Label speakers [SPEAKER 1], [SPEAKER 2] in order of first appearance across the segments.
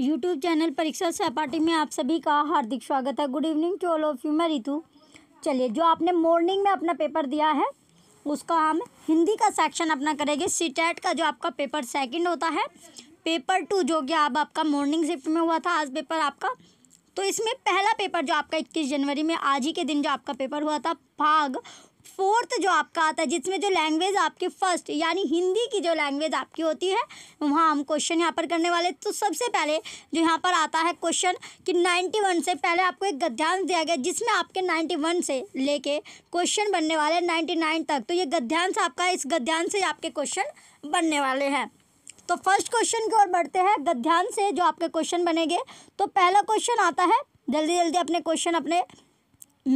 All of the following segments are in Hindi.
[SPEAKER 1] यूट्यूब चैनल परीक्षा सहपाठी में आप सभी का हार्दिक स्वागत है good evening to all of you मैं रितु चलिए जो आपने मॉर्निंग में अपना पेपर दिया है उसका हम हिंदी का सेक्शन अपना करेंगे सी का जो आपका पेपर सेकंड होता है पेपर टू जो कि अब आपका मॉर्निंग शिफ्ट में हुआ था आज पेपर आपका तो इसमें पहला पेपर जो आपका इक्कीस जनवरी में आज ही के दिन जो आपका पेपर हुआ था भाग फोर्थ जो आपका आता है जिसमें जो लैंग्वेज आपकी फर्स्ट यानी हिंदी की जो लैंग्वेज आपकी होती है वहाँ हम क्वेश्चन यहाँ पर करने वाले तो सबसे पहले जो यहाँ पर आता है क्वेश्चन कि नाइन्टी वन से पहले आपको एक गद्यांश दिया गया जिसमें आपके नाइन्टी वन से लेके क्वेश्चन बनने वाले नाइन्टी नाइन तक तो ये गद्यांश आपका इस गद्यांश से आपके क्वेश्चन बनने वाले हैं तो फर्स्ट क्वेश्चन की ओर बढ़ते हैं गद्यांश से जो आपके क्वेश्चन बनेंगे तो पहला क्वेश्चन आता है जल्दी जल्दी अपने क्वेश्चन अपने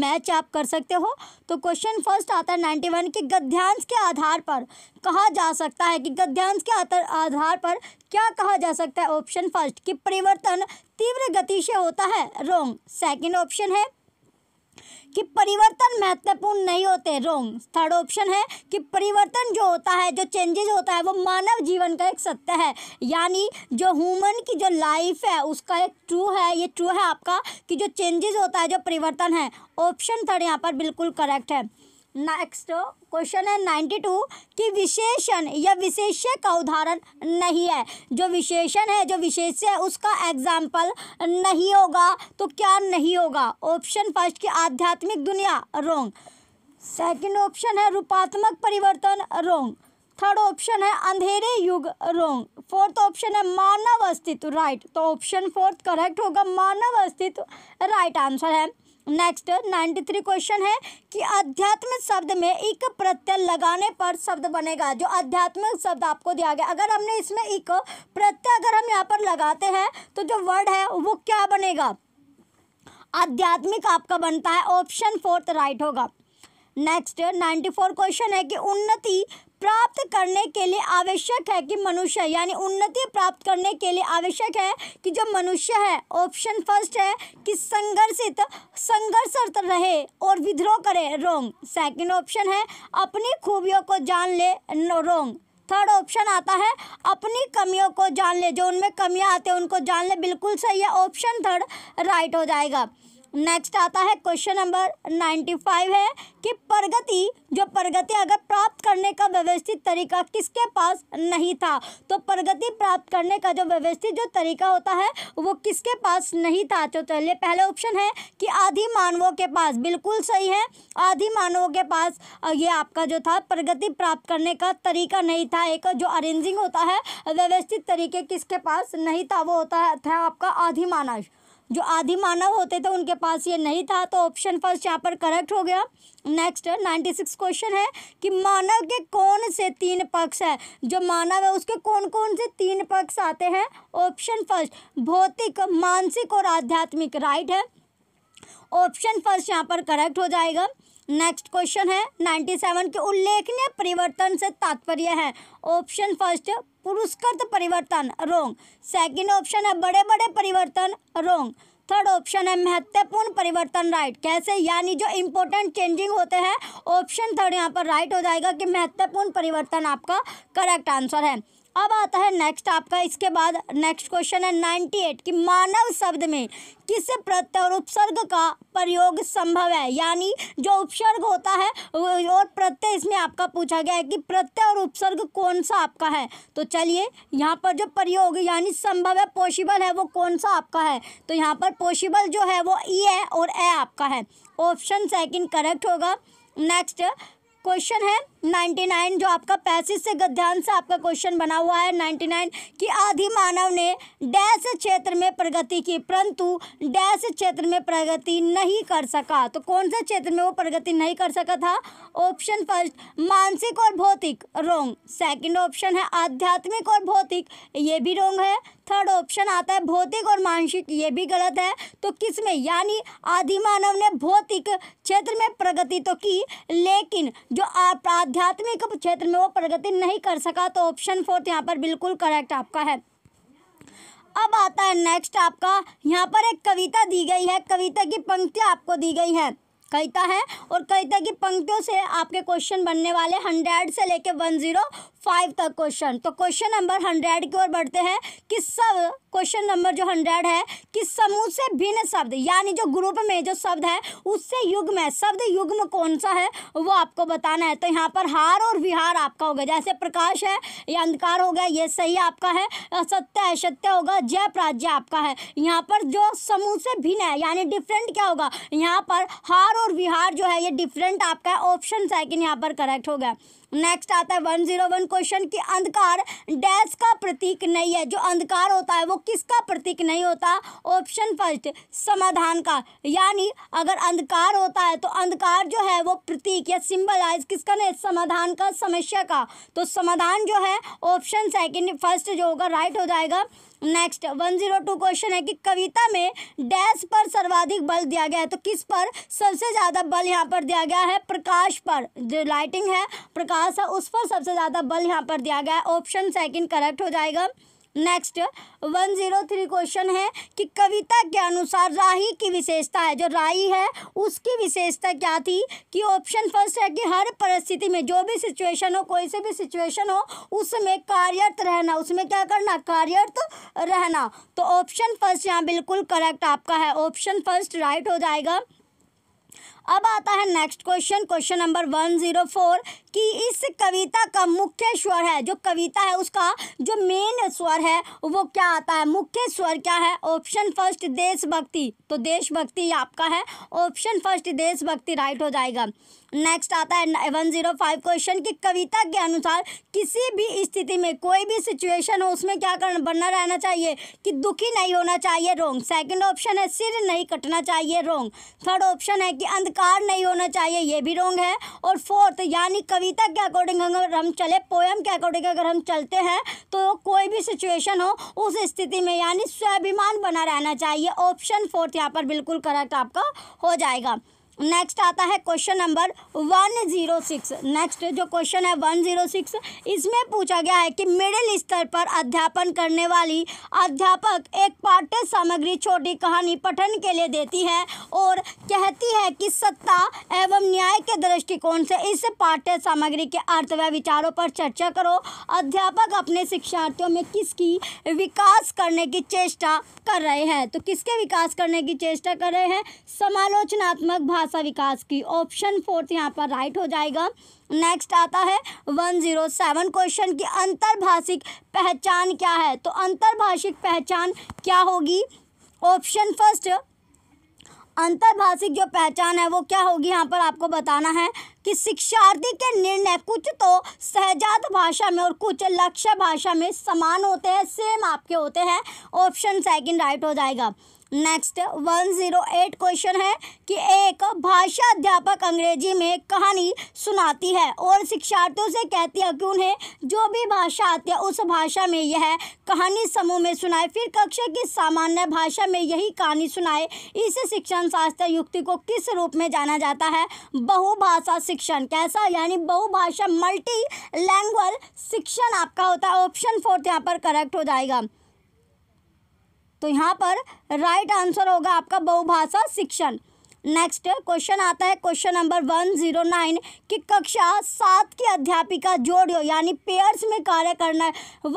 [SPEAKER 1] मैच आप कर सकते हो तो क्वेश्चन फर्स्ट आता है नाइन्टी वन की गद्यांश के आधार पर कहा जा सकता है कि गद्यांश के आधार पर क्या कहा जा सकता है ऑप्शन फर्स्ट कि परिवर्तन तीव्र गति से होता है रोंग सेकेंड ऑप्शन है कि परिवर्तन महत्वपूर्ण नहीं होते रोंग थर्ड ऑप्शन है कि परिवर्तन जो होता है जो चेंजेस होता है वो मानव जीवन का एक सत्य है यानी जो ह्यूमन की जो लाइफ है उसका एक ट्रू है ये ट्रू है आपका कि जो चेंजेस होता है जो परिवर्तन है ऑप्शन थर्ड यहाँ पर बिल्कुल करेक्ट है नेक्स्ट क्वेश्चन है नाइन्टी टू कि विशेषण या विशेष्य का उदाहरण नहीं है जो विशेषण है जो विशेष्य है उसका एग्जाम्पल नहीं होगा तो क्या नहीं होगा ऑप्शन फर्स्ट की आध्यात्मिक दुनिया रोंग सेकंड ऑप्शन है रूपात्मक परिवर्तन रोंग थर्ड ऑप्शन है अंधेरे युग रोंग फोर्थ ऑप्शन है मानव अस्तित्व राइट तो ऑप्शन फोर्थ करेक्ट होगा मानव अस्तित्व राइट आंसर है नेक्स्ट नाइन्टी थ्री क्वेश्चन है कि अध्यात्म शब्द में एक प्रत्यय लगाने पर शब्द बनेगा जो अध्यात्म शब्द आपको दिया गया अगर हमने इसमें एक प्रत्यय अगर हम यहाँ पर लगाते हैं तो जो वर्ड है वो क्या बनेगा आध्यात्मिक आपका बनता है ऑप्शन फोर्थ राइट होगा नेक्स्ट नाइन्टी फोर क्वेश्चन है कि उन्नति प्राप्त करने के लिए आवश्यक है कि मनुष्य यानी उन्नति प्राप्त करने के लिए आवश्यक है कि जो मनुष्य है ऑप्शन फर्स्ट है कि संघर्षित संघर्षरत रहे और विद्रोह करे रोंग सेकंड ऑप्शन है अपनी खूबियों को जान ले रोंग थर्ड ऑप्शन आता है अपनी कमियों को जान ले जो उनमें कमियां आते हैं उनको जान ले बिल्कुल सही है ऑप्शन थर्ड राइट हो जाएगा नेक्स्ट आता है क्वेश्चन नंबर नाइन्टी फाइव है कि प्रगति जो प्रगति अगर प्राप्त करने का व्यवस्थित तरीका किसके पास नहीं था तो प्रगति प्राप्त करने का जो व्यवस्थित जो तरीका होता है वो किसके पास नहीं था तो चलिए पहला ऑप्शन है कि आधी मानवों के पास बिल्कुल सही है आधी मानवों के पास ये आपका जो था प्रगति प्राप्त करने का तरीका नहीं था एक जो अरेंजिंग होता है व्यवस्थित तरीके किसके पास नहीं था वो होता था आपका आधी मानव जो आदि मानव होते थे उनके पास ये नहीं था तो ऑप्शन फर्स्ट यहाँ पर करेक्ट हो गया नेक्स्ट नाइन्टी सिक्स क्वेश्चन है कि मानव के कौन से तीन पक्ष है जो मानव है उसके कौन कौन से तीन पक्ष आते हैं ऑप्शन फर्स्ट भौतिक मानसिक और आध्यात्मिक राइट है ऑप्शन फर्स्ट यहाँ पर करेक्ट हो जाएगा नेक्स्ट क्वेश्चन है नाइन्टी सेवन के उल्लेखनीय परिवर्तन से तात्पर्य है ऑप्शन फर्स्ट पुरस्कृत परिवर्तन रोंग सेकंड ऑप्शन है बड़े बड़े परिवर्तन रोंग थर्ड ऑप्शन है महत्वपूर्ण परिवर्तन राइट कैसे यानी जो इम्पोर्टेंट चेंजिंग होते हैं ऑप्शन थर्ड यहाँ पर राइट हो जाएगा कि महत्वपूर्ण परिवर्तन आपका करेक्ट आंसर है अब आता है नेक्स्ट आपका इसके बाद नेक्स्ट क्वेश्चन है नाइन्टी एट कि मानव शब्द में किस प्रत्यय और उपसर्ग का प्रयोग संभव है यानी जो उपसर्ग होता है और प्रत्यय इसमें आपका पूछा गया है कि प्रत्यय और उपसर्ग कौन सा आपका है तो चलिए यहाँ पर जो प्रयोग यानी संभव है पॉसिबल है वो कौन सा आपका है तो यहाँ पर पॉसिबल जो है वो ई e है और ए आपका है ऑप्शन सेकेंड करेक्ट होगा नेक्स्ट क्वेश्चन है नाइन्टी नाइन जो आपका पैसे से गद्यांश से आपका क्वेश्चन बना हुआ है नाइन्टी नाइन कि आदि मानव ने डैश क्षेत्र में प्रगति की परंतु डैश क्षेत्र में प्रगति नहीं कर सका तो कौन से क्षेत्र में वो प्रगति नहीं कर सका था ऑप्शन फर्स्ट मानसिक और भौतिक रोंग सेकंड ऑप्शन है आध्यात्मिक और भौतिक ये भी रोंग है थर्ड ऑप्शन आता है भौतिक और मानसिक ये भी गलत है तो किस में यानी आदि मानव ने भौतिक क्षेत्र में प्रगति तो की लेकिन जो आप आध्यात्मिक क्षेत्र में वो प्रगति नहीं कर सका तो ऑप्शन फोर्थ यहाँ पर बिल्कुल करेक्ट आपका है अब आता है नेक्स्ट आपका यहाँ पर एक कविता दी गई है कविता की पंक्ति आपको दी गई है कहता है और कहता की पंक्तियों से आपके क्वेश्चन बनने वाले हंड्रेड से लेके वन जीरो फाइव तक क्वेश्चन तो क्वेश्चन नंबर हंड्रेड की ओर बढ़ते हैं कि सब क्वेश्चन नंबर जो हंड्रेड है कि समूह से भिन्न शब्द यानी जो ग्रुप में जो शब्द है उससे युग में शब्द युग में कौन सा है वो आपको बताना है तो यहाँ पर हार और विहार आपका होगा जैसे प्रकाश है या अंधकार हो गया ये सही आपका है सत्य है सत्य होगा जय प्राज्य आपका है यहाँ पर जो समूह से भिन्न है यानी डिफरेंट क्या होगा यहाँ पर हार और बिहार जो है ये डिफरेंट आपका ऑप्शन सेकेंड यहाँ पर करेक्ट हो गया नेक्स्ट आता है वन जीरो वन क्वेश्चन कि अंधकार डैश का प्रतीक नहीं है जो अंधकार होता है वो किसका प्रतीक नहीं होता ऑप्शन फर्स्ट समाधान का यानी अगर अंधकार होता है तो अंधकार जो है वो प्रतीक या सिंबलाइज किसका नहीं समाधान का समस्या का तो समाधान जो है ऑप्शन सेकेंड फर्स्ट जो होगा राइट हो जाएगा next one zero two question है कि कविता में डैश पर सर्वाधिक बल दिया गया है तो किस पर सबसे ज़्यादा बल यहाँ पर दिया गया है प्रकाश पर जो लाइटिंग है प्रकाश पास है उस पर सबसे ज़्यादा बल यहाँ पर दिया गया है ऑप्शन सेकंड करेक्ट हो जाएगा next one zero three question है कि कविता के अनुसार राही की विशेषता है जो राही है उसकी विशेषता क्या थी कि ऑप्शन फर्स्ट है कि हर परिस्थिति में जो भी सिचुएशन हो कोई से भी सिचुएशन हो उसमें कार्यरत रहना उसमें क्या करना कार्यरत रहना तो ऑप्शन फर्स्ट यहाँ बिल्कुल करेक्ट आपका है ऑप्शन फर्स्ट राइट हो जाएगा अब आता है next question question number one zero four कि इस कविता का मुख्य स्वर है जो कविता है उसका जो मेन स्वर है वो क्या आता है मुख्य स्वर क्या है ऑप्शन फर्स्ट देशभक्ति तो देशभक्ति आपका है ऑप्शन फर्स्ट देशभक्ति राइट हो जाएगा नेक्स्ट आता है वन जीरो फाइव क्वेश्चन की कविता के अनुसार किसी भी स्थिति में कोई भी सिचुएशन हो उसमें क्या करना बनना रहना चाहिए कि दुखी नहीं होना चाहिए रोंग सेकंड ऑप्शन है सिर नहीं कटना चाहिए रोंग थर्ड ऑप्शन है कि अंधकार नहीं होना चाहिए ये भी रोंग है और फोर्थ यानी कवि कविता के अकॉर्डिंग अगर हम चले पोएम के अकॉर्डिंग अगर हम चलते हैं तो कोई भी सिचुएशन हो उस स्थिति में यानी स्वाभिमान बना रहना चाहिए ऑप्शन फोर्थ यहाँ पर बिल्कुल करेक्ट आपका हो जाएगा नेक्स्ट आता है question number one zero six next जो क्वेश्चन है वन जीरो सिक्स इसमें पूछा गया है कि मिडिल स्तर पर अध्यापन करने वाली अध्यापक एक पाठ्य सामग्री छोटी कहानी पठन के लिए देती है और कहती है कि सत्ता एवं न्याय के दृष्टिकोण से इस पाठ्य सामग्री के अर्थ व विचारों पर चर्चा करो अध्यापक अपने शिक्षार्थियों में किसकी विकास करने की चेष्टा कर रहे हैं तो किसके विकास करने की चेष्टा कर रहे हैं समालोचनात्मक भाव भाषा विकास की ऑप्शन फोर्थ यहाँ पर राइट हो जाएगा नेक्स्ट आता है वन जीरो सेवन क्वेश्चन की अंतर्भाषिक पहचान क्या है तो अंतर्भाषिक पहचान क्या होगी ऑप्शन फर्स्ट अंतर्भाषिक जो पहचान है वो क्या होगी यहाँ पर आपको बताना है कि शिक्षार्थी के निर्णय कुछ तो सहजात भाषा में और कुछ लक्ष्य भाषा में समान होते हैं सेम आपके होते हैं ऑप्शन सेकंड राइट हो जाएगा next one zero eight question है कि एक भाषा अध्यापक अंग्रेजी में कहानी सुनाती है और शिक्षार्थियों से कहती है कि उन्हें जो भी भाषा आती है उस भाषा में यह कहानी समूह में सुनाए फिर कक्षा की सामान्य भाषा में यही कहानी सुनाए इस शिक्षण शास्त्र युक्ति को किस रूप में जाना जाता है बहुभाषा शिक्षण कैसा यानी बहुभाषा मल्टी लैंग्वल शिक्षण आपका होता है ऑप्शन फोर्थ यहाँ पर करेक्ट हो जाएगा तो यहाँ पर राइट आंसर होगा आपका बहुभाषा शिक्षण नेक्स्ट क्वेश्चन आता है question number one zero nine कि कक्षा सात की अध्यापिका जोड़ियो यानी पेयर्स में कार्य करने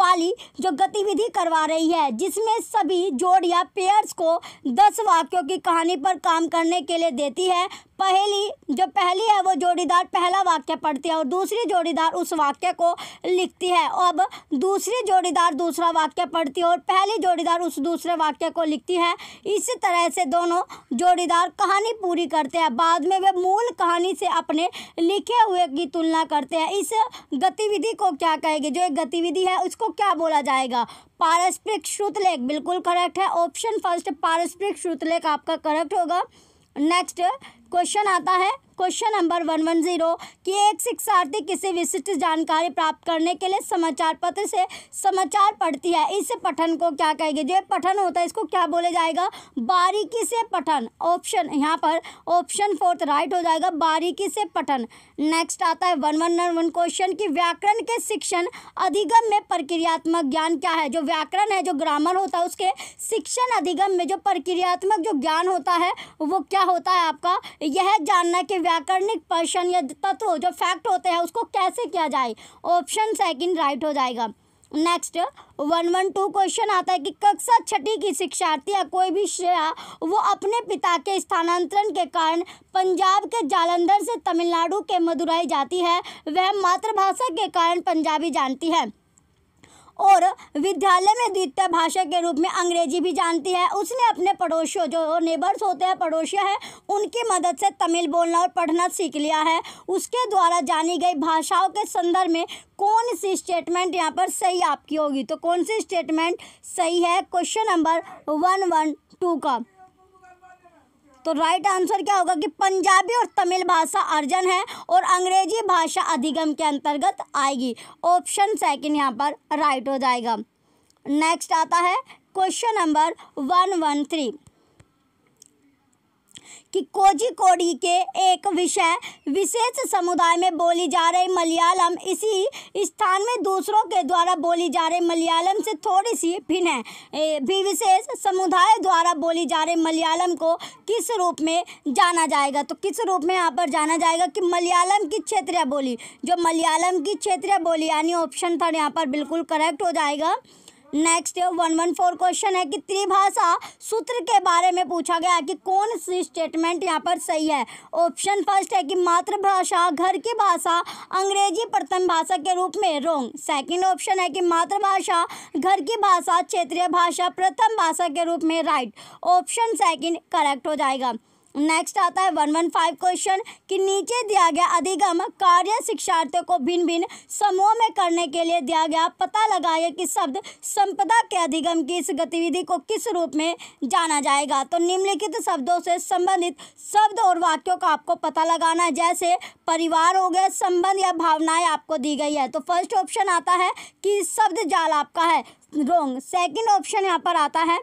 [SPEAKER 1] वाली जो गतिविधि करवा रही है जिसमें सभी जोड़िया पेयर्स को दस वाक्यों की कहानी पर काम करने के लिए देती है पहली जो पहली है वो जोड़ीदार पहला वाक्य पढ़ती है और दूसरी जोड़ीदार उस वाक्य को लिखती है अब दूसरी जोड़ीदार दूसरा वाक्य पढ़ती है और पहली जोड़ीदार उस दूसरे वाक्य को लिखती है इस तरह से दोनों जोड़ीदार कहानी पूरी करते हैं बाद में वे मूल कहानी से अपने लिखे हुए की तुलना करते हैं इस गतिविधि को क्या कहेगी जो एक गतिविधि है उसको क्या बोला जाएगा पारस्परिक श्रुतलेख बिल्कुल करेक्ट है ऑप्शन फर्स्ट पारस्परिक श्रुतलेख आपका करेक्ट होगा नेक्स्ट क्वेश्चन आता है question number one one zero की एक शिक्षार्थी किसी विशिष्ट जानकारी प्राप्त करने के लिए समाचार पत्र से समाचार पढ़ती है इस पठन को क्या कहेंगे जो पठन होता है इसको क्या बोला जाएगा बारीकी से पठन ऑप्शन यहाँ पर ऑप्शन फोर्थ राइट हो जाएगा बारीकी से पठन नेक्स्ट आता है वन वन वन क्वेश्चन की व्याकरण के शिक्षण अधिगम में प्रक्रियात्मक ज्ञान क्या है जो व्याकरण है जो ग्रामर होता है उसके शिक्षण अधिगम में जो प्रक्रियात्मक जो ज्ञान होता है वो क्या होता है आपका यह जानना कि व्याकरणिक प्रश्न या तत्व जो फैक्ट होते हैं उसको कैसे किया जाए ऑप्शन सेकंड राइट हो जाएगा next one one two question आता है कि कक्षा छठी की शिक्षार्थी या कोई भी श्रेया वो अपने पिता के स्थानांतरण के कारण पंजाब के जालंधर से तमिलनाडु के मदुराई जाती है वह मातृभाषा के कारण पंजाबी जानती है और विद्यालय में द्वितीय भाषा के रूप में अंग्रेजी भी जानती है उसने अपने पड़ोसियों जो नेबर्स होते हैं पड़ोसिया है उनकी मदद से तमिल बोलना और पढ़ना सीख लिया है उसके द्वारा जानी गई भाषाओं के संदर्भ में कौन सी स्टेटमेंट यहाँ पर सही आपकी होगी तो कौन सी स्टेटमेंट सही है question number one one two का तो राइट आंसर क्या होगा कि पंजाबी और तमिल भाषा अर्जन है और अंग्रेजी भाषा अधिगम के अंतर्गत आएगी ऑप्शन सेकंड यहाँ पर राइट हो जाएगा नेक्स्ट आता है question number one one three कि कोझिकोडी के एक विषय विशेष समुदाय में बोली जा रही मलयालम इसी स्थान में दूसरों के द्वारा बोली जा रही मलयालम से थोड़ी सी भिन्न है भी विशेष समुदाय द्वारा बोली जा रही मलयालम को किस रूप में जाना जाएगा तो किस रूप में यहाँ पर जाना जाएगा कि मलयालम की क्षेत्रीय बोली जो मलयालम की क्षेत्रीय बोली यानी ऑप्शन थर्ड यहाँ पर बिल्कुल करेक्ट हो जाएगा next one one four question है कि त्रिभाषा सूत्र के बारे में पूछा गया है कि कौन सी स्टेटमेंट यहाँ पर सही है ऑप्शन फर्स्ट है कि मातृभाषा घर की भाषा अंग्रेजी प्रथम भाषा के रूप में रोंग सेकंड ऑप्शन है कि मातृभाषा घर की भाषा क्षेत्रीय भाषा प्रथम भाषा के रूप में राइट ऑप्शन सेकंड करेक्ट हो जाएगा नेक्स्ट आता है वन वन फाइव क्वेश्चन कि नीचे दिया गया अधिगम कार्य शिक्षार्थियों को भिन्न भिन्न समूह में करने के लिए दिया गया पता लगाइए कि शब्द संपदा के अधिगम की इस गतिविधि को किस रूप में जाना जाएगा तो निम्नलिखित शब्दों से संबंधित शब्द और वाक्यों का आपको पता लगाना है जैसे परिवार हो गया संबंध या भावनाएं आपको दी गई है तो फर्स्ट ऑप्शन आता है कि शब्द जाल आपका है रोंग सेकेंड ऑप्शन यहाँ पर आता है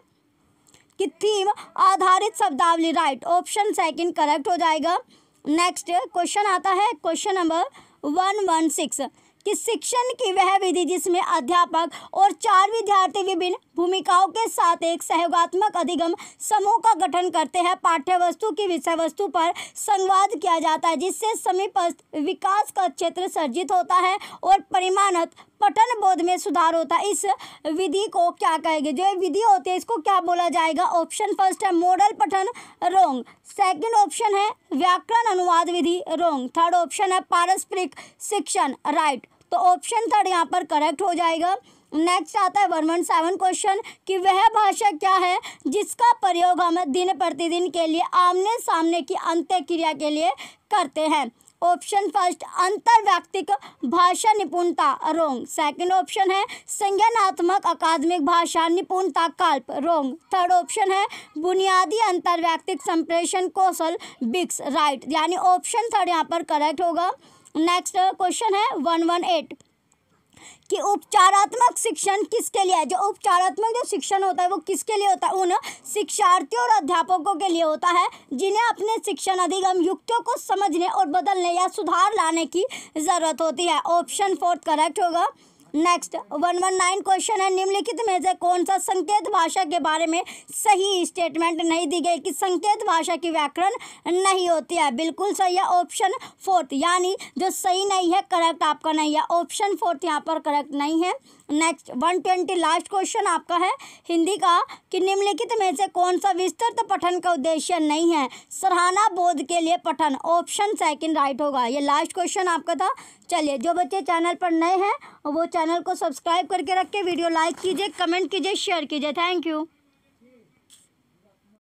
[SPEAKER 1] कि थीम आधारित शब्दावली राइट ऑप्शन सेकंड करेक्ट हो जाएगा नेक्स्ट क्वेश्चन आता है question number one one six कि शिक्षण की वह विधि जिसमें अध्यापक और चार विद्यार्थी विभिन्न भूमिकाओं के साथ एक सहयोगात्मक अधिगम समूह का गठन करते हैं पाठ्य वस्तु की विषय वस्तु पर संवाद किया जाता है जिससे समीपस्थ विकास का क्षेत्र सर्जित होता है और परिमाणत पठन बोध में सुधार होता है इस विधि को क्या कहेंगे जो विधि होती है इसको क्या बोला जाएगा ऑप्शन फर्स्ट है मॉडल पठन रोंग सेकंड ऑप्शन है व्याकरण अनुवाद विधि रोंग थर्ड ऑप्शन है पारस्परिक शिक्षण राइट तो ऑप्शन थर्ड यहाँ पर करेक्ट हो जाएगा नेक्स्ट आता है वन वन सेवन क्वेश्चन कि वह भाषा क्या है जिसका प्रयोग हम दिन प्रतिदिन के लिए आमने सामने की अंत्य क्रिया के लिए करते हैं ऑप्शन फर्स्ट व्यक्तिक भाषा निपुणता रोंग सेकंड ऑप्शन है संज्ञानात्मक अकादमिक भाषा निपुणता कल्प रोंग थर्ड ऑप्शन है बुनियादी व्यक्तिक संप्रेषण कौशल बिक्स राइट यानी ऑप्शन थर्ड यहाँ पर करेक्ट होगा नेक्स्ट क्वेश्चन है वन वन एट कि उपचारात्मक शिक्षण किसके लिए है जो उपचारात्मक जो शिक्षण होता है वो किसके लिए होता है उन शिक्षार्थियों और अध्यापकों के लिए होता है जिन्हें अपने शिक्षण अधिगम युक्तियों को समझने और बदलने या सुधार लाने की ज़रूरत होती है ऑप्शन फोर्थ करेक्ट होगा next one one nine question है निम्नलिखित में से कौन सा संकेत भाषा के बारे में सही स्टेटमेंट नहीं दी गई कि संकेत भाषा की व्याकरण नहीं होती है बिल्कुल सही है ऑप्शन फोर्थ यानी जो सही नहीं है करेक्ट आपका नहीं है ऑप्शन फोर्थ यहाँ पर करेक्ट नहीं है next one twenty last question आपका है हिंदी का कि निम्नलिखित में से कौन सा विस्तृत पठन का उद्देश्य नहीं है सराहना बोध के लिए पठन ऑप्शन सेकंड राइट होगा ये लास्ट क्वेश्चन आपका था चलिए जो बच्चे चैनल पर नए हैं वो चैनल को सब्सक्राइब करके रख के वीडियो लाइक कीजिए कमेंट कीजिए शेयर कीजिए थैंक यू